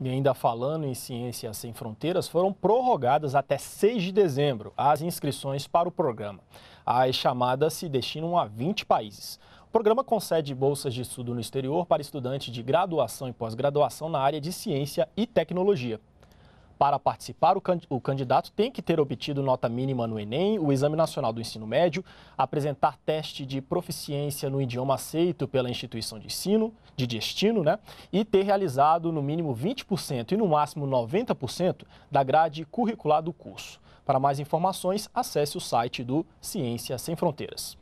E ainda falando em ciências Sem Fronteiras, foram prorrogadas até 6 de dezembro as inscrições para o programa. As chamadas se destinam a 20 países. O programa concede bolsas de estudo no exterior para estudantes de graduação e pós-graduação na área de ciência e tecnologia. Para participar, o candidato tem que ter obtido nota mínima no Enem, o Exame Nacional do Ensino Médio, apresentar teste de proficiência no idioma aceito pela instituição de ensino, de destino, né? E ter realizado no mínimo 20% e no máximo 90% da grade curricular do curso. Para mais informações, acesse o site do Ciência Sem Fronteiras.